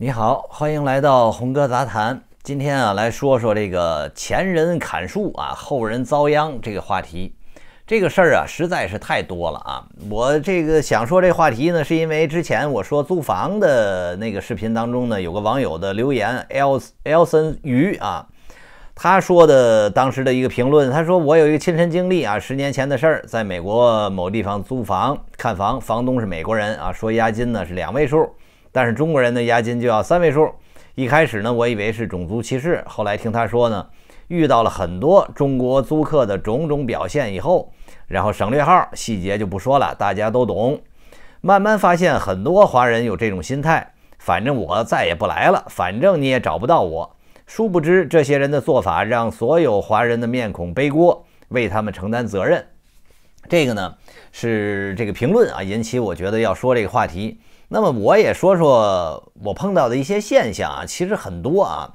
你好，欢迎来到红哥杂谈。今天啊，来说说这个前人砍树啊，后人遭殃这个话题。这个事儿啊，实在是太多了啊。我这个想说这话题呢，是因为之前我说租房的那个视频当中呢，有个网友的留言，El Elson 鱼啊，他说的当时的一个评论，他说我有一个亲身经历啊，十年前的事儿，在美国某地方租房看房，房东是美国人啊，说押金呢是两位数。但是中国人的押金就要三位数。一开始呢，我以为是种族歧视，后来听他说呢，遇到了很多中国租客的种种表现以后，然后省略号，细节就不说了，大家都懂。慢慢发现很多华人有这种心态，反正我再也不来了，反正你也找不到我。殊不知这些人的做法让所有华人的面孔背锅，为他们承担责任。这个呢，是这个评论啊，引起我觉得要说这个话题。那么我也说说我碰到的一些现象啊，其实很多啊，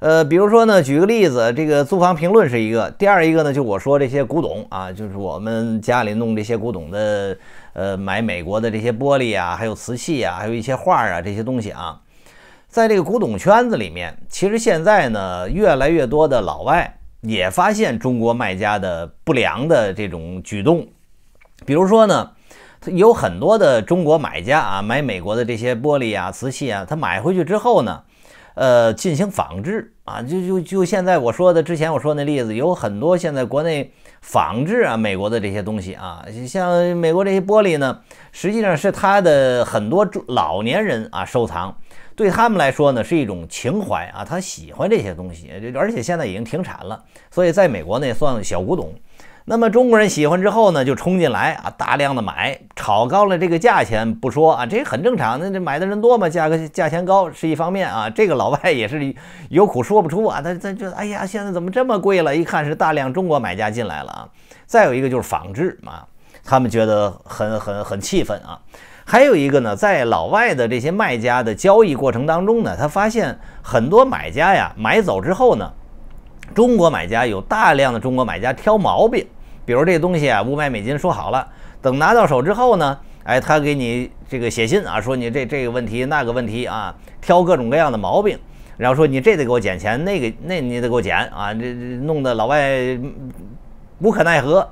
呃，比如说呢，举个例子，这个租房评论是一个；第二一个呢，就我说这些古董啊，就是我们家里弄这些古董的，呃，买美国的这些玻璃啊，还有瓷器啊，还有一些画啊，这些东西啊，在这个古董圈子里面，其实现在呢，越来越多的老外也发现中国卖家的不良的这种举动，比如说呢。有很多的中国买家啊，买美国的这些玻璃啊、瓷器啊，他买回去之后呢，呃，进行仿制啊，就就就现在我说的，之前我说那例子，有很多现在国内仿制啊美国的这些东西啊，像美国这些玻璃呢，实际上是他的很多老年人啊收藏，对他们来说呢是一种情怀啊，他喜欢这些东西，而且现在已经停产了，所以在美国那算小古董。那么中国人喜欢之后呢，就冲进来啊，大量的买，炒高了这个价钱不说啊，这也很正常。那这买的人多嘛，价格价钱高是一方面啊。这个老外也是有苦说不出啊，他他就哎呀，现在怎么这么贵了？一看是大量中国买家进来了啊。再有一个就是仿制嘛，他们觉得很很很气愤啊。还有一个呢，在老外的这些卖家的交易过程当中呢，他发现很多买家呀买走之后呢，中国买家有大量的中国买家挑毛病。比如这东西啊，五百美金说好了，等拿到手之后呢，哎，他给你这个写信啊，说你这这个问题那个问题啊，挑各种各样的毛病，然后说你这得给我减钱，那个那你得给我减啊，这弄得老外无可奈何。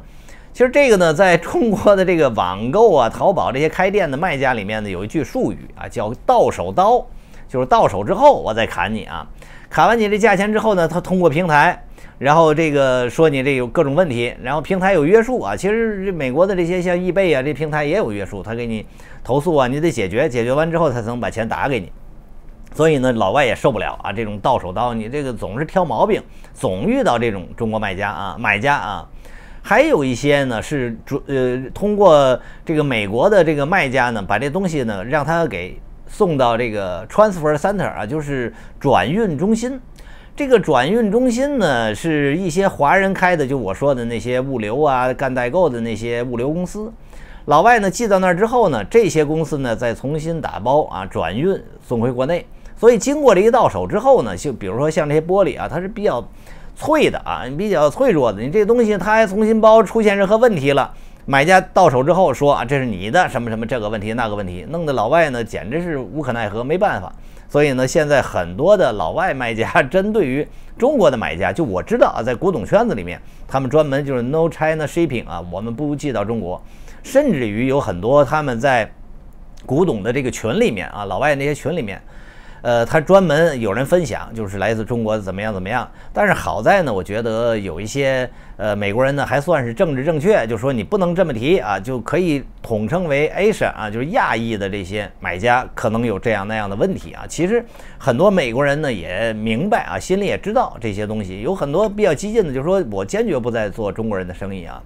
其实这个呢，在中国的这个网购啊，淘宝这些开店的卖家里面呢，有一句术语啊，叫“到手刀”，就是到手之后我再砍你啊，砍完你这价钱之后呢，他通过平台。然后这个说你这有各种问题，然后平台有约束啊。其实这美国的这些像易贝啊，这平台也有约束，他给你投诉啊，你得解决，解决完之后他才能把钱打给你。所以呢，老外也受不了啊，这种到手刀，你这个总是挑毛病，总遇到这种中国卖家啊、买家啊。还有一些呢是主呃通过这个美国的这个卖家呢，把这东西呢让他给送到这个 transfer center 啊，就是转运中心。这个转运中心呢，是一些华人开的，就我说的那些物流啊，干代购的那些物流公司。老外呢寄到那儿之后呢，这些公司呢再重新打包啊，转运送回国内。所以经过这一到手之后呢，就比如说像这些玻璃啊，它是比较脆的啊，比较脆弱的。你这东西它还重新包，出现任何问题了，买家到手之后说啊，这是你的什么什么这个问题那个问题，弄得老外呢简直是无可奈何，没办法。所以呢，现在很多的老外卖家针对于中国的买家，就我知道啊，在古董圈子里面，他们专门就是 no China shipping 啊，我们不寄到中国，甚至于有很多他们在古董的这个群里面啊，老外那些群里面。呃，他专门有人分享，就是来自中国的怎么样怎么样。但是好在呢，我觉得有一些呃美国人呢还算是政治正确，就说你不能这么提啊，就可以统称为 Asian 啊，就是亚裔的这些买家可能有这样那样的问题啊。其实很多美国人呢也明白啊，心里也知道这些东西，有很多比较激进的，就是说我坚决不再做中国人的生意啊。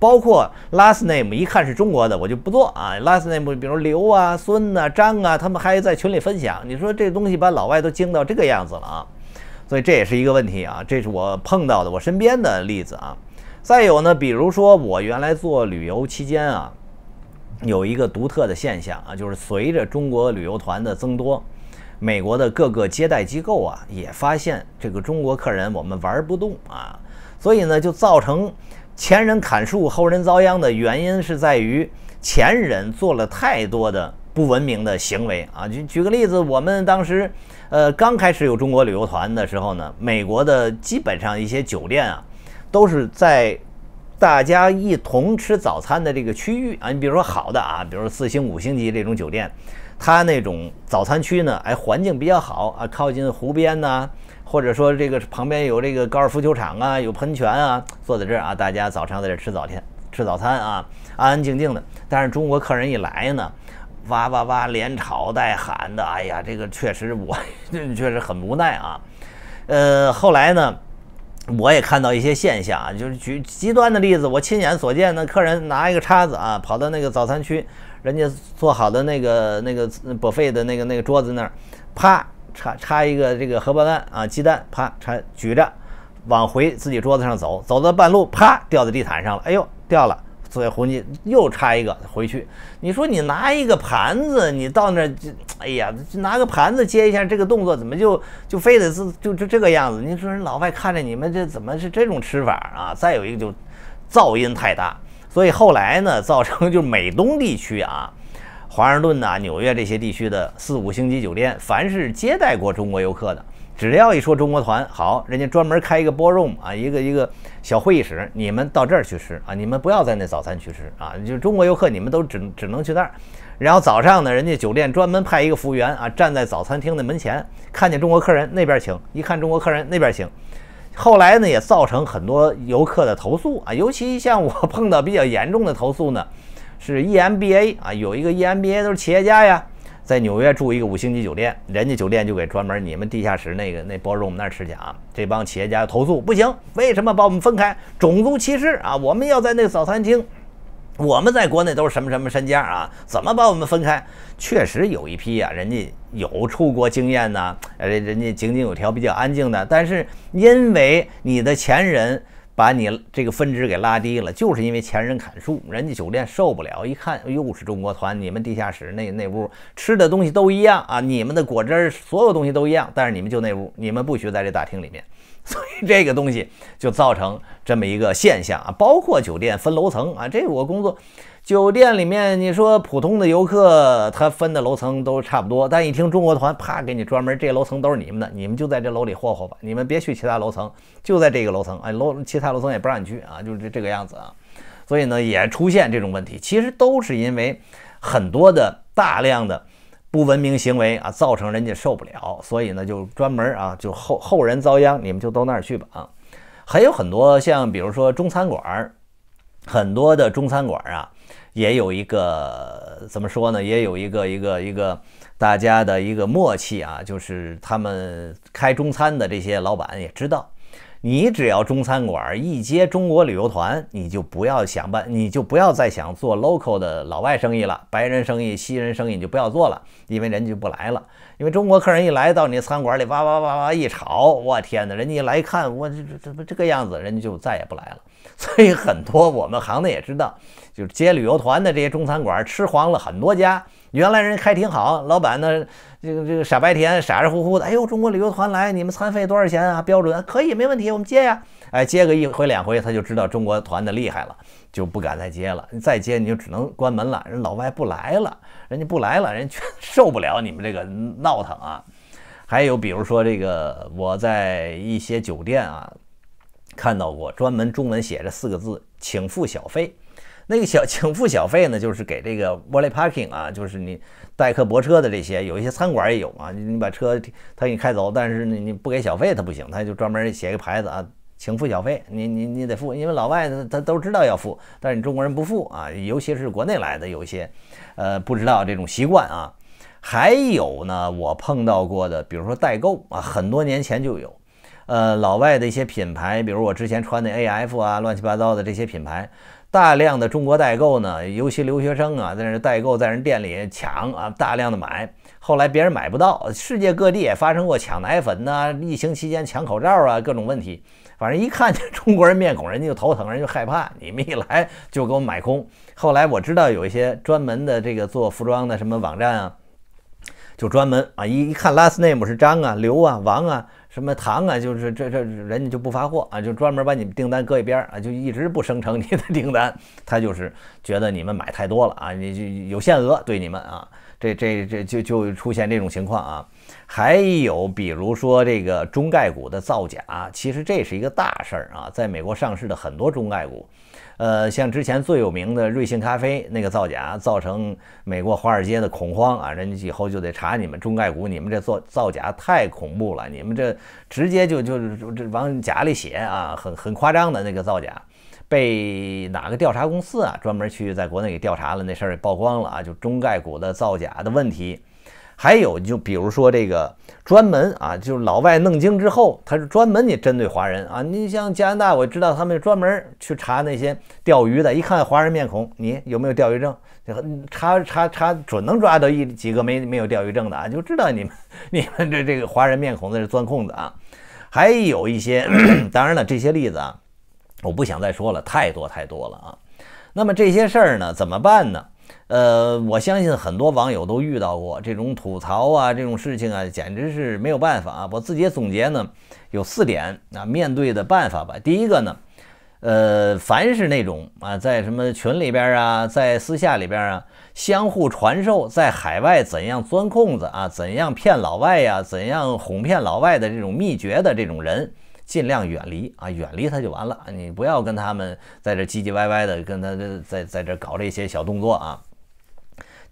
包括 last name，一看是中国的，我就不做啊。last name，比如刘啊、孙啊、张啊，他们还在群里分享。你说这东西把老外都惊到这个样子了啊？所以这也是一个问题啊。这是我碰到的我身边的例子啊。再有呢，比如说我原来做旅游期间啊，有一个独特的现象啊，就是随着中国旅游团的增多，美国的各个接待机构啊，也发现这个中国客人我们玩不动啊，所以呢就造成。前人砍树，后人遭殃的原因是在于前人做了太多的不文明的行为啊！举举个例子，我们当时，呃，刚开始有中国旅游团的时候呢，美国的基本上一些酒店啊，都是在大家一同吃早餐的这个区域啊。你比如说好的啊，比如说四星、五星级这种酒店，它那种早餐区呢，哎，环境比较好啊，靠近湖边呢。或者说这个旁边有这个高尔夫球场啊，有喷泉啊，坐在这儿啊，大家早上在这吃早餐，吃早餐啊，安安静静的。但是中国客人一来呢，哇哇哇，连吵带喊的。哎呀，这个确实我 确实很无奈啊。呃，后来呢，我也看到一些现象啊，就是举极端的例子，我亲眼所见的客人拿一个叉子啊，跑到那个早餐区，人家做好的那个那个 buffet 的那个那个桌子那儿，啪。插插一个这个荷包蛋啊，鸡蛋啪插举着，往回自己桌子上走，走到半路啪掉在地毯上了，哎呦掉了，所以红军又插一个回去。你说你拿一个盘子，你到那儿就哎呀，拿个盘子接一下，这个动作怎么就就非得是就就这个样子？你说人老外看着你们这怎么是这种吃法啊？再有一个就噪音太大，所以后来呢，造成就美东地区啊。华盛顿呐、纽约这些地区的四五星级酒店，凡是接待过中国游客的，只要一说中国团好，人家专门开一个 broom 啊，一个一个小会议室，你们到这儿去吃啊，你们不要在那早餐区吃啊，就中国游客你们都只只能去那儿。然后早上呢，人家酒店专门派一个服务员啊，站在早餐厅的门前，看见中国客人那边请，一看中国客人那边请。后来呢，也造成很多游客的投诉啊，尤其像我 碰到比较严重的投诉呢。是 EMBA 啊，有一个 EMBA 都是企业家呀，在纽约住一个五星级酒店，人家酒店就给专门你们地下室那个那包容我们那儿吃去啊。这帮企业家投诉不行，为什么把我们分开？种族歧视啊！我们要在那个早餐厅，我们在国内都是什么什么身家啊？怎么把我们分开？确实有一批啊，人家有出国经验呢，呃，人家井井有条，比较安静的。但是因为你的前人。把你这个分值给拉低了，就是因为前人砍树，人家酒店受不了。一看又是中国团，你们地下室那那屋吃的东西都一样啊，你们的果汁所有东西都一样，但是你们就那屋，你们不许在这大厅里面。所以这个东西就造成这么一个现象啊，包括酒店分楼层啊，这我工作。酒店里面，你说普通的游客，他分的楼层都差不多，但一听中国团，啪，给你专门这楼层都是你们的，你们就在这楼里霍霍吧，你们别去其他楼层，就在这个楼层，哎，楼其他楼层也不让你去啊，就是这个样子啊。所以呢，也出现这种问题，其实都是因为很多的大量的不文明行为啊，造成人家受不了，所以呢，就专门啊，就后后人遭殃，你们就都那儿去吧啊。还有很多像比如说中餐馆儿，很多的中餐馆儿啊。也有一个怎么说呢？也有一个一个一个大家的一个默契啊，就是他们开中餐的这些老板也知道。你只要中餐馆一接中国旅游团，你就不要想办，你就不要再想做 local 的老外生意了，白人生意、西人生意你就不要做了，因为人家不来了。因为中国客人一来到你餐馆里，哇哇哇哇一吵，我天哪，人家一来看我这这怎么这个样子，人家就再也不来了。所以很多我们行的也知道，就是接旅游团的这些中餐馆吃黄了很多家。原来人开挺好，老板呢，这个这个傻白甜傻傻乎乎的，哎呦，中国旅游团来，你们餐费多少钱啊？标准可以，没问题，我们接呀。哎，接个一回两回，他就知道中国团的厉害了，就不敢再接了。你再接你就只能关门了，人老外不来了，人家不来了，人受不了你们这个闹腾啊。还有比如说这个，我在一些酒店啊看到过，专门中文写着四个字，请付小费。那个小请付小费呢，就是给这个 valet parking 啊，就是你代客泊车的这些，有一些餐馆也有啊。你把车他给你开走，但是你你不给小费他不行，他就专门写一个牌子啊，请付小费，你你你得付，因为老外他他都知道要付，但是你中国人不付啊，尤其是国内来的有一些，呃，不知道这种习惯啊。还有呢，我碰到过的，比如说代购啊，很多年前就有，呃，老外的一些品牌，比如我之前穿的 AF 啊，乱七八糟的这些品牌。大量的中国代购呢，尤其留学生啊，在那代购，在人店里抢啊，大量的买，后来别人买不到。世界各地也发生过抢奶粉呐，疫情期间抢口罩啊，各种问题。反正一看见中国人面孔，人家就头疼，人就害怕。你们一来就给我买空。后来我知道有一些专门的这个做服装的什么网站啊，就专门啊，一一看 last name 是张啊、刘啊、王啊。什么糖啊，就是这这人家就不发货啊，就专门把你们订单搁一边儿啊，就一直不生成你的订单，他就是觉得你们买太多了啊，你有限额对你们啊。这这这就就出现这种情况啊，还有比如说这个中概股的造假，其实这是一个大事儿啊，在美国上市的很多中概股，呃，像之前最有名的瑞幸咖啡那个造假，造成美国华尔街的恐慌啊，人家以后就得查你们中概股，你们这做造假太恐怖了，你们这直接就就是往假里写啊，很很夸张的那个造假。被哪个调查公司啊专门去在国内给调查了，那事儿也曝光了啊，就中概股的造假的问题，还有就比如说这个专门啊，就是老外弄精之后，他是专门你针对华人啊，你像加拿大，我知道他们专门去查那些钓鱼的，一看华人面孔，你有没有钓鱼证，查查查，准能抓到一几个没没有钓鱼证的啊，就知道你们你们这这个华人面孔在钻空子啊，还有一些，当然了，这些例子啊。我不想再说了，太多太多了啊！那么这些事儿呢，怎么办呢？呃，我相信很多网友都遇到过这种吐槽啊，这种事情啊，简直是没有办法啊！我自己总结呢，有四点啊，面对的办法吧。第一个呢，呃，凡是那种啊，在什么群里边啊，在私下里边啊，相互传授在海外怎样钻空子啊，怎样骗老外呀，怎样哄骗老外的这种秘诀的这种人。尽量远离啊，远离他就完了。你不要跟他们在这唧唧歪歪的，跟他在在这搞这些小动作啊。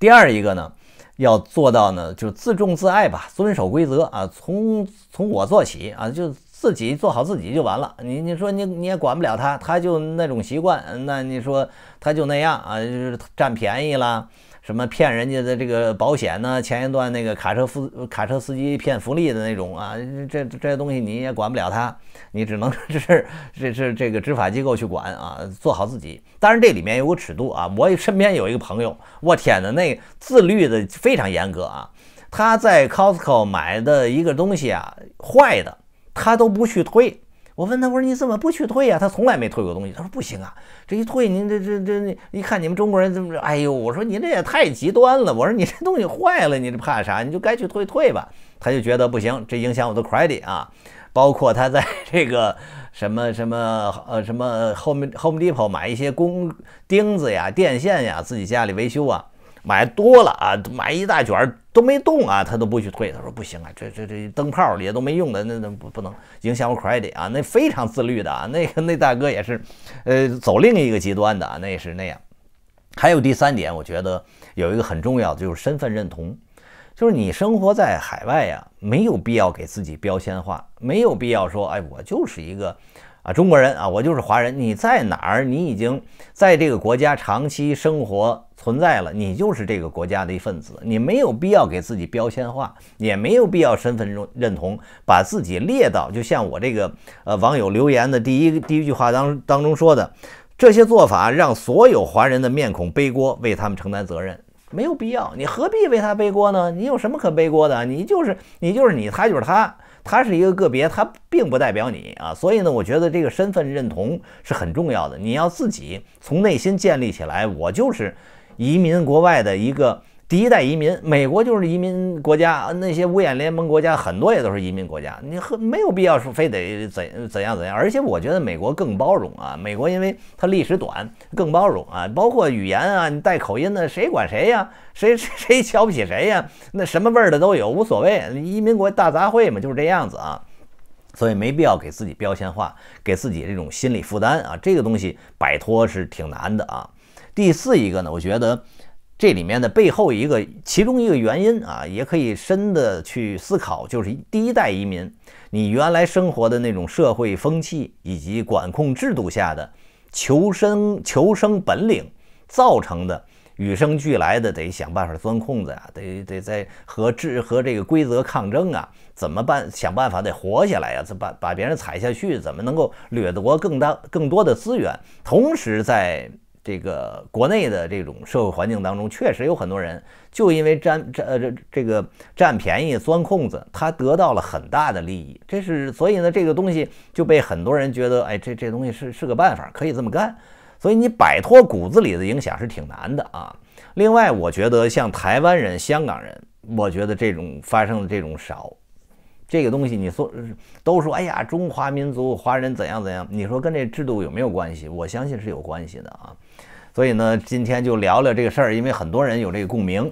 第二一个呢，要做到呢，就自重自爱吧，遵守规则啊，从从我做起啊，就自己做好自己就完了。你你说你你也管不了他，他就那种习惯，那你说他就那样啊，就是占便宜啦。什么骗人家的这个保险呢？前一段那个卡车夫、卡车司机骗福利的那种啊，这这些东西你也管不了他，你只能这 是这是这个执法机构去管啊，做好自己。当然这里面有个尺度啊，我身边有一个朋友，我天哪，那自律的非常严格啊，他在 Costco 买的一个东西啊坏的，他都不去推。我问他，我说你怎么不去退呀？他从来没退过东西。他说不行啊，这一退您这这这一看你们中国人怎么？着？哎呦，我说你这也太极端了。我说你这东西坏了，你这怕啥？你就该去退退吧。他就觉得不行，这影响我的 credit 啊。包括他在这个什么什么呃什么 Home Home Depot 买一些工钉子呀、电线呀，自己家里维修啊，买多了啊，买一大卷。都没动啊，他都不许退。他说不行啊，这这这灯泡里都没用的，那那不不能影响我 credit 啊。那非常自律的啊，那个那大哥也是，呃，走另一个极端的啊，那是那样。还有第三点，我觉得有一个很重要，的就是身份认同，就是你生活在海外呀，没有必要给自己标签化，没有必要说，哎，我就是一个。啊，中国人啊，我就是华人。你在哪儿？你已经在这个国家长期生活存在了，你就是这个国家的一份子。你没有必要给自己标签化，也没有必要身份认认同，把自己列到。就像我这个呃网友留言的第一第一句话当当中说的，这些做法让所有华人的面孔背锅，为他们承担责任没有必要。你何必为他背锅呢？你有什么可背锅的？你就是你就是你，他就是他。他是一个个别，他并不代表你啊，所以呢，我觉得这个身份认同是很重要的，你要自己从内心建立起来，我就是移民国外的一个。第一代移民，美国就是移民国家，那些五眼联盟国家很多也都是移民国家，你很没有必要说非得怎怎样怎样，而且我觉得美国更包容啊，美国因为它历史短，更包容啊，包括语言啊，你带口音的谁管谁呀，谁谁瞧不起谁呀，那什么味儿的都有，无所谓，移民国大杂烩嘛，就是这样子啊，所以没必要给自己标签化，给自己这种心理负担啊，这个东西摆脱是挺难的啊。第四一个呢，我觉得。这里面的背后一个，其中一个原因啊，也可以深的去思考，就是第一代移民，你原来生活的那种社会风气以及管控制度下的求生求生本领造成的，与生俱来的得想办法钻空子啊，得得在和制和这个规则抗争啊，怎么办？想办法得活下来啊，把把别人踩下去，怎么能够掠夺更大更多的资源？同时在。这个国内的这种社会环境当中，确实有很多人就因为占呃这这个占便宜、钻空子，他得到了很大的利益。这是所以呢，这个东西就被很多人觉得，哎，这这东西是是个办法，可以这么干。所以你摆脱骨子里的影响是挺难的啊。另外，我觉得像台湾人、香港人，我觉得这种发生的这种少，这个东西你说都说，哎呀，中华民族、华人怎样怎样，你说跟这制度有没有关系？我相信是有关系的啊。所以呢，今天就聊聊这个事儿，因为很多人有这个共鸣。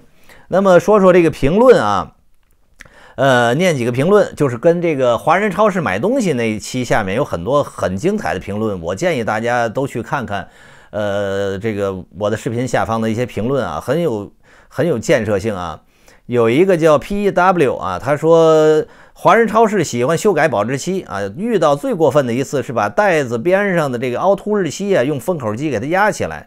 那么说说这个评论啊，呃，念几个评论，就是跟这个华人超市买东西那一期下面有很多很精彩的评论，我建议大家都去看看。呃，这个我的视频下方的一些评论啊，很有很有建设性啊。有一个叫 P E W 啊，他说华人超市喜欢修改保质期啊，遇到最过分的一次是把袋子边上的这个凹凸日期啊，用封口机给它压起来。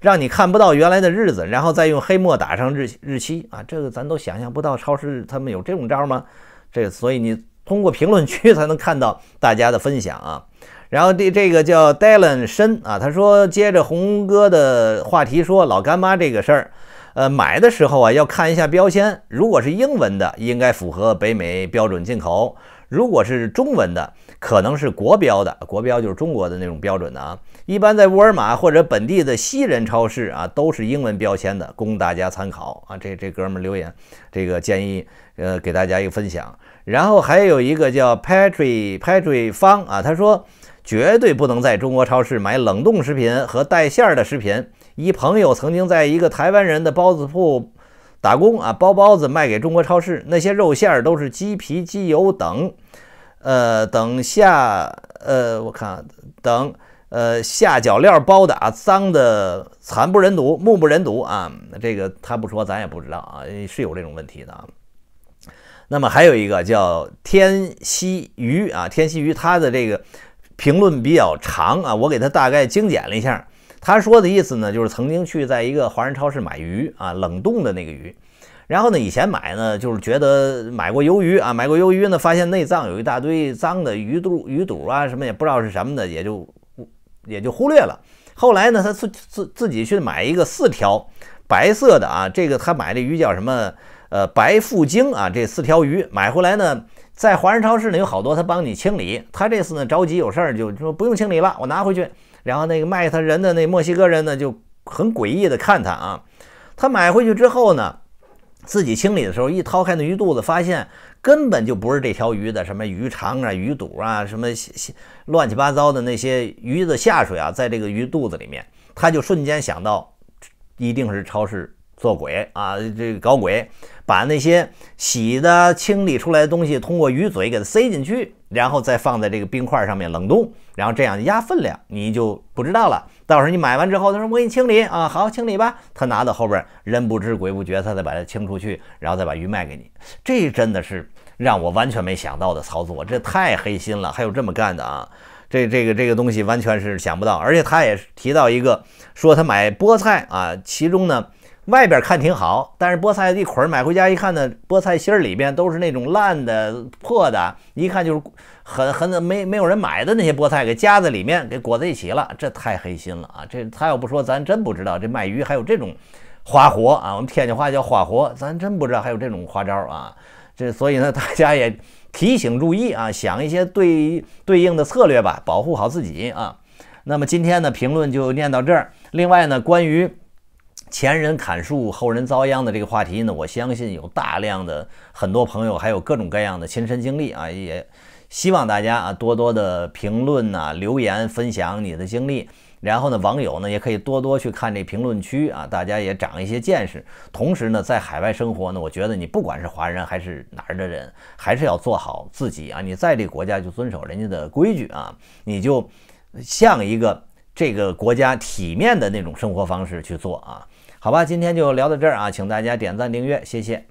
让你看不到原来的日子，然后再用黑墨打上日日期啊！这个咱都想象不到，超市他们有这种招吗？这所以你通过评论区才能看到大家的分享啊。然后这这个叫 Dylan 深啊，他说接着红哥的话题说老干妈这个事儿，呃，买的时候啊要看一下标签，如果是英文的应该符合北美标准进口，如果是中文的。可能是国标的，国标就是中国的那种标准的啊。一般在沃尔玛或者本地的西人超市啊，都是英文标签的，供大家参考啊。这这哥们留言，这个建议呃给大家一个分享。然后还有一个叫 p a t r i p a t r i 方啊，他说绝对不能在中国超市买冷冻食品和带馅儿的食品。一朋友曾经在一个台湾人的包子铺打工啊，包包子卖给中国超市，那些肉馅儿都是鸡皮、鸡油等。呃，等下，呃，我看，等，呃，下脚镣包打脏的惨不忍睹，目不忍睹啊！这个他不说，咱也不知道啊，是有这种问题的啊。那么还有一个叫天西鱼啊，天西鱼他的这个评论比较长啊，我给他大概精简了一下。他说的意思呢，就是曾经去在一个华人超市买鱼啊，冷冻的那个鱼。然后呢？以前买呢，就是觉得买过鱿鱼啊，买过鱿鱼呢，发现内脏有一大堆脏的鱼肚鱼肚啊，什么也不知道是什么的，也就也就忽略了。后来呢，他自自自己去买一个四条白色的啊，这个他买的鱼叫什么？呃，白腹鲸啊。这四条鱼买回来呢，在华人超市呢有好多，他帮你清理。他这次呢着急有事儿，就说不用清理了，我拿回去。然后那个卖他人的那墨西哥人呢，就很诡异的看他啊。他买回去之后呢？自己清理的时候，一掏开那鱼肚子，发现根本就不是这条鱼的，什么鱼肠啊、鱼肚啊，什么乱七八糟的那些鱼的下水啊，在这个鱼肚子里面，他就瞬间想到，一定是超市做鬼啊，这个搞鬼，把那些洗的清理出来的东西，通过鱼嘴给它塞进去，然后再放在这个冰块上面冷冻。然后这样压分量，你就不知道了。到时候你买完之后，他说我给你清理啊，好清理吧。他拿到后边人不知鬼不觉，他再把它清出去，然后再把鱼卖给你。这真的是让我完全没想到的操作，这太黑心了，还有这么干的啊！这这个这个东西完全是想不到。而且他也提到一个，说他买菠菜啊，其中呢。外边看挺好，但是菠菜一捆儿买回家一看呢，菠菜芯儿里边都是那种烂的、破的，一看就是很很没没有人买的那些菠菜给夹在里面，给裹在一起了，这太黑心了 啊！这他要不说咱真不知道，这卖鱼还有这种花活啊！我们天津话叫花活，咱真不知道还有这种花招啊！这所以呢，大家也提醒注意啊，想一些对对应的策略吧，保护好自己啊。那么今天的评论就念到这儿。另外呢，关于……前人砍树，后人遭殃的这个话题呢，我相信有大量的很多朋友，还有各种各样的亲身经历啊，也希望大家啊多多的评论啊留言，分享你的经历。然后呢，网友呢也可以多多去看这评论区啊，大家也长一些见识。同时呢，在海外生活呢，我觉得你不管是华人还是哪儿的人，还是要做好自己啊。你在这个国家就遵守人家的规矩啊，你就像一个这个国家体面的那种生活方式去做啊。好吧，今天就聊到这儿啊，请大家点赞订阅，谢谢。